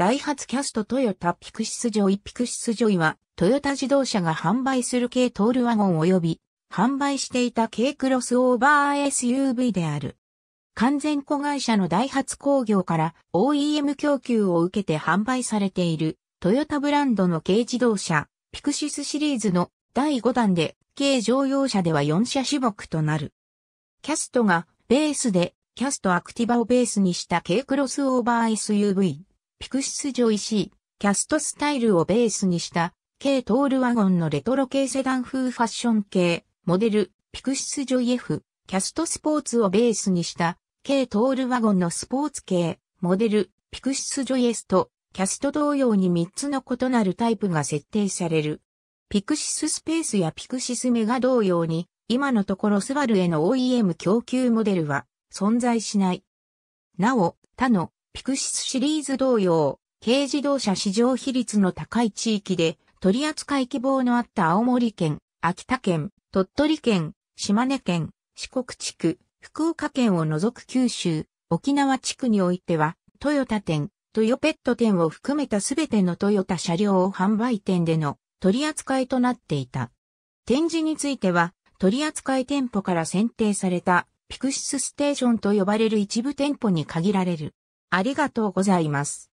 ダイハツキャストトヨタピクシスジョイピクシスジョイは、トヨタ自動車が販売する軽トールワゴン及び、販売していた軽クロスオーバー SUV である。完全子会社のダイハツ工業から OEM 供給を受けて販売されている、トヨタブランドの軽自動車、ピクシスシリーズの第5弾で、軽乗用車では4車種目となる。キャストがベースで、キャストアクティバをベースにした軽クロスオーバー SUV。ピクシス上石 C、キャストスタイルをベースにした、K トールワゴンのレトロ系セダン風ファッション系、モデル、ピクシスジョイ F、キャストスポーツをベースにした、K トールワゴンのスポーツ系、モデル、ピクシスジョイエスと、キャスト同様に3つの異なるタイプが設定される。ピクシススペースやピクシスメガ同様に、今のところスバルへの OEM 供給モデルは存在しない。なお、他のピクシスシリーズ同様、軽自動車市場比率の高い地域で取り扱い希望のあった青森県、秋田県、鳥取県、島根県、四国地区、福岡県を除く九州、沖縄地区においては、トヨタ店、トヨペット店を含めたすべてのトヨタ車両を販売店での取り扱いとなっていた。展示については、取扱店舗から選定されたピクシスステーションと呼ばれる一部店舗に限られる。ありがとうございます。